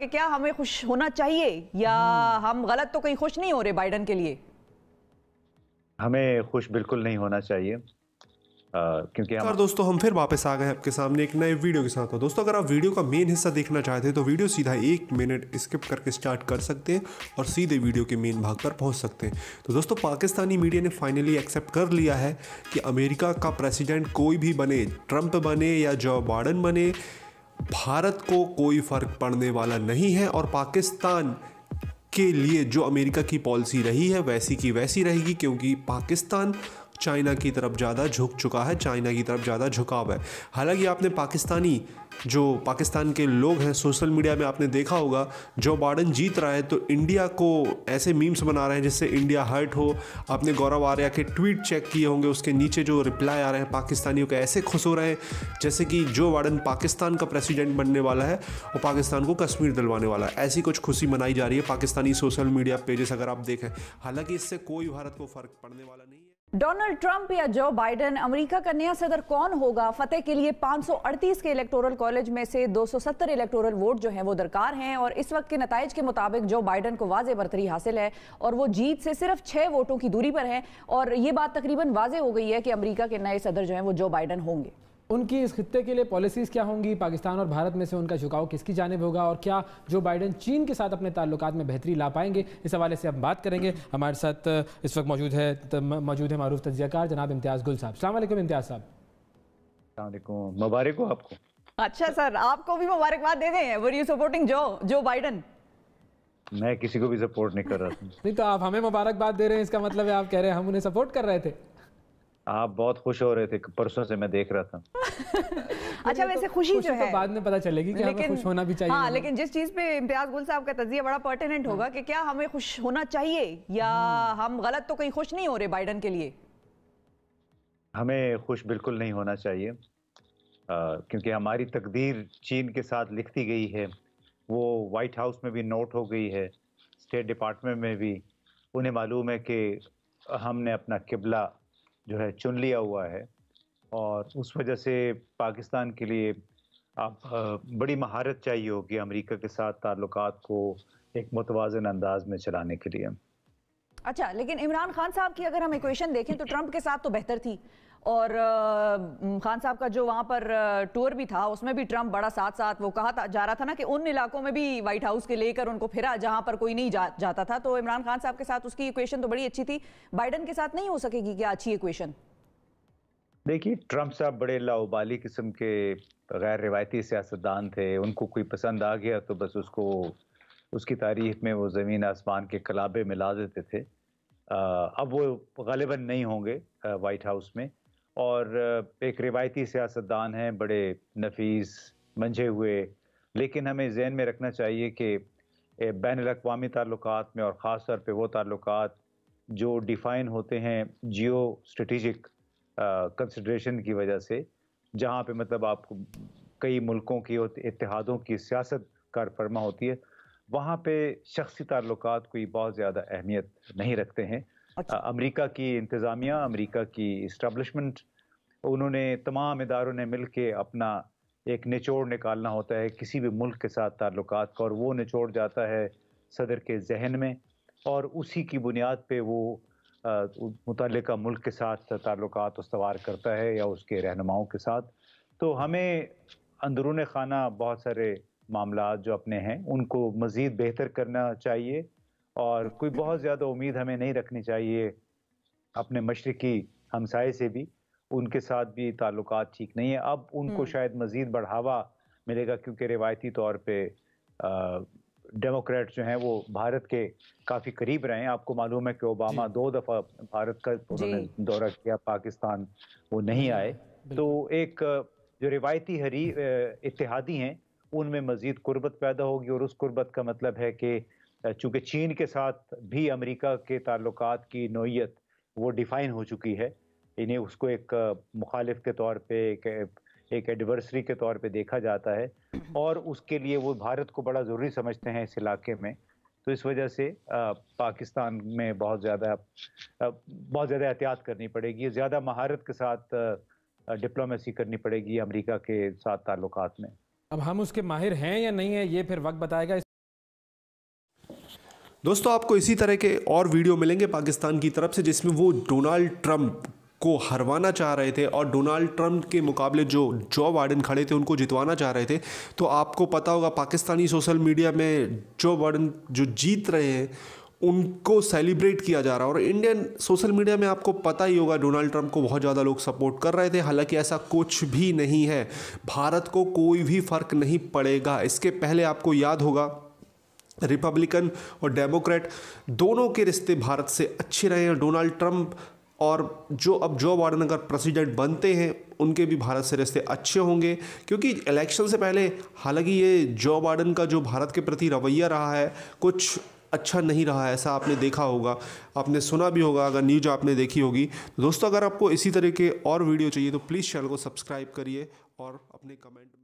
कि क्या हमें खुश होना चाहिए या हम्म। हम गलत तो कहीं खुश नहीं हो रहे बाइडन के लिए हमें खुश बिल्कुल नहीं होना चाहिए आ, क्योंकि हम... तो दोस्तों हम फिर वापस आ गए आपके सामने एक नए वीडियो के साथ दोस्तों अगर आप वीडियो का मेन हिस्सा देखना चाहते हैं तो वीडियो सीधा एक मिनट स्किप करके स्टार्ट कर सकते हैं और सीधे वीडियो के मेन भाग पर पहुंच सकते हैं तो दोस्तों पाकिस्तानी मीडिया ने फाइनली एक्सेप्ट कर लिया है कि अमेरिका का प्रेसिडेंट कोई भी बने ट्रंप बने या जो बाइडन बने भारत को कोई फ़र्क पड़ने वाला नहीं है और पाकिस्तान के लिए जो अमेरिका की पॉलिसी रही है वैसी की वैसी रहेगी क्योंकि पाकिस्तान चाइना की तरफ ज़्यादा झुक चुका है चाइना की तरफ ज़्यादा झुकाव है हालांकि आपने पाकिस्तानी जो पाकिस्तान के लोग हैं सोशल मीडिया में आपने देखा होगा जो बाइडन जीत रहा है तो इंडिया को ऐसे मीम्स बना रहे हैं जिससे इंडिया हर्ट हो आपने गौरव आर्या के ट्वीट चेक किए होंगे उसके नीचे जो रिप्लाई आ रहे हैं पाकिस्तानियों के ऐसे खुश हो रहे हैं जैसे कि जो बाइडन पाकिस्तान का प्रेसिडेंट बनने वाला है वो पाकिस्तान को कश्मीर दिलवाने वाला है ऐसी कुछ खुशी मनाई जा रही है पाकिस्तानी सोशल मीडिया पेजेस अगर आप देखें हालांकि इससे कोई भारत को फ़र्क पड़ने वाला नहीं है डोनाल्ड ट्रंप या जो बाइडेन अमेरिका का नया सदर कौन होगा फतेह के लिए 538 के इलेक्टोरल कॉलेज में से 270 इलेक्टोरल वोट जो हैं वो दरकार हैं और इस वक्त के नतज के मुताबिक जो बाइडेन को वाज बरतरी हासिल है और वो जीत से सिर्फ छः वोटों की दूरी पर हैं और ये बात तकरीबन वाजे हो गई है कि अमरीका के नए सदर जो हैं वो जो बाइडन होंगे उनकी इस खत्े के लिए पॉलिसीज़ क्या होंगी पाकिस्तान और भारत में से उनका झुकाव किसकी जानब होगा और क्या जो बाइडन चीन के साथ अपने ताल्लुक में बेहतरी ला पाएंगे इस हवाले से हम बात करेंगे हमारे साथ इस वक्त मौजूद है मौजूद है मरूफ तजियाकार जनाब इम्तियाज़ गुल साहब अलैक्म इम्तियाज़ साहब मुबारक हो आपको अच्छा सर आपको भी मुबारकबाद दे दें वर यू सपोर्टिंग जो जो बाइडन मैं किसी को भी सपोर्ट नहीं कर रहा नहीं तो आप हमें मुबारकबाद दे रहे हैं इसका मतलब है आप कह रहे हैं हम उन्हें सपोर्ट कर रहे थे आप बहुत खुश हो रहे थे परसों से मैं देख रहा था अच्छा वैसे तो खुशी जो तो है तो बाद में पता चलेगी कि लेकिन, खुश होना भी चाहिए हाँ लेकिन जिस चीज पे इम्तियाज गुल साहब का तजिया बड़ा पर्टिनेंट होगा हाँ। कि क्या हमें खुश होना चाहिए या हम्म। हम गलत तो कहीं खुश नहीं हो रहे बाइडन के लिए हमें खुश बिल्कुल नहीं होना चाहिए क्योंकि हमारी तकदीर चीन के साथ लिख दी गई है वो वाइट हाउस में भी नोट हो गई है स्टेट डिपार्टमेंट में भी उन्हें मालूम है कि हमने अपना किबला जो है चुन लिया हुआ है और उस वजह से पाकिस्तान के लिए आप बड़ी महारत चाहिए होगी अमेरिका के साथ ताल्लुकात को एक मुतवाजन अंदाज में चलाने के लिए अच्छा लेकिन इमरान खान साहब की अगर हम इक्वेशन देखें तो ट्रंप के साथ तो बेहतर थी और खान साहब का जो वहाँ पर टूर भी था उसमें भी ट्रंप बड़ा साथ साथ वो कहा था जा रहा था ना कि उन इलाकों में भी व्हाइट हाउस के लेकर उनको फिरा जहाँ पर कोई नहीं जा, जाता था तो इमरान खान साहब के साथ उसकी इक्वेशन तो बड़ी अच्छी थी बाइडन के साथ नहीं हो सकेगी क्या अच्छी इक्वेशन देखिए ट्रंप साहब बड़े लाउबाली किस्म के गैर रिवायती सियासतदान थे उनको कोई पसंद आ गया तो बस उसको उसकी तारीख़ में वो ज़मीन आसमान के कलाबे मिला देते थे अब वो गलिबा नहीं होंगे वाइट हाउस में और एक रिवायती सियासतदान हैं बड़े नफीस मंझे हुए लेकिन हमें जहन में रखना चाहिए कि बैन अवी ताल्लुक में और ख़ास तौर पर वो ताल्लुक जो डिफ़ाइन होते हैं जियो स्ट्रेटिजिक कंसिड्रेशन की वजह से जहाँ पे मतलब आपको कई मुल्कों की इतिहादों की सियासत कार फरमा होती है वहाँ पे शख्सी ताल्लुक कोई बहुत ज़्यादा अहमियत नहीं रखते हैं अच्छा। अमेरिका की इंतज़ामिया अमेरिका की इस्टबलिशमेंट उन्होंने तमाम इदारों ने मिल के अपना एक निचोड़ निकालना होता है किसी भी मुल्क के साथ ताल्लुक का और वो निचोड़ जाता है सदर के जहन में और उसी की बुनियाद पर वो मुतल मुल्क के साथ ताल्लुक उसवार करता है या उसके रहनुमाओं के साथ तो हमें अंदरून खाना बहुत सारे मामला जो अपने हैं उनको मज़ीद बेहतर करना चाहिए और कोई बहुत ज़्यादा उम्मीद हमें नहीं रखनी चाहिए अपने मशरकी हमसाए से भी उनके साथ भी ताल्लुक ठीक नहीं है अब उनको हम्म। शायद मज़ीद बढ़ावा मिलेगा क्योंकि रिवायती तौर पर डेमोक्रेट जो हैं वो भारत के काफ़ी करीब रहे हैं आपको मालूम है कि ओबामा दो दफ़ा भारत का उन्होंने दौरा किया पाकिस्तान वो नहीं आए तो एक जो रिवायती हरी इतिहादी हैं उनमें मज़ीद कुर्बत पैदा होगी और उस कुर्बत का मतलब है कि चूँकि चीन के साथ भी अमेरिका के ताल्लुक की नोयत वो डिफ़ाइन हो चुकी है इन्हें उसको एक मुखालिफ के तौर पर एक एक एडवर्सरी के तौर पे देखा जाता है हम्म। और उसके लिए वो भारत को बड़ा ज़रूरी समझते हैं इस इलाके में तो इस वजह से पाकिस्तान में बहुत ज़्यादा बहुत ज़्यादा एहतियात करनी पड़ेगी ज़्यादा महारत के साथ डिप्लोमेसी करनी पड़ेगी अमरीका के साथ ताल्लुक में अब हम उसके माहिर हैं या नहीं है ये फिर वक्त बताएगा दोस्तों आपको इसी तरह के और वीडियो मिलेंगे पाकिस्तान की तरफ से जिसमें वो डोनाल्ड ट्रंप को हरवाना चाह रहे थे और डोनाल्ड ट्रंप के मुकाबले जो जो बाइडन खड़े थे उनको जितवाना चाह रहे थे तो आपको पता होगा पाकिस्तानी सोशल मीडिया में जो बाइडन जो जीत रहे हैं उनको सेलिब्रेट किया जा रहा है और इंडियन सोशल मीडिया में आपको पता ही होगा डोनाल्ड ट्रंप को बहुत ज़्यादा लोग सपोर्ट कर रहे थे हालांकि ऐसा कुछ भी नहीं है भारत को कोई भी फ़र्क नहीं पड़ेगा इसके पहले आपको याद होगा रिपब्लिकन और डेमोक्रेट दोनों के रिश्ते भारत से अच्छे रहे हैं डोनाल्ड ट्रंप और जो अब जो बाइडन अगर प्रेसिडेंट बनते हैं उनके भी भारत से रिश्ते अच्छे होंगे क्योंकि इलेक्शन से पहले हालांकि ये जो बाइडन का जो भारत के प्रति रवैया रहा है कुछ अच्छा नहीं रहा है ऐसा आपने देखा होगा आपने सुना भी होगा अगर न्यूज आपने देखी होगी दोस्तों अगर आपको इसी तरह के और वीडियो चाहिए तो प्लीज़ चैनल को सब्सक्राइब करिए और अपने कमेंट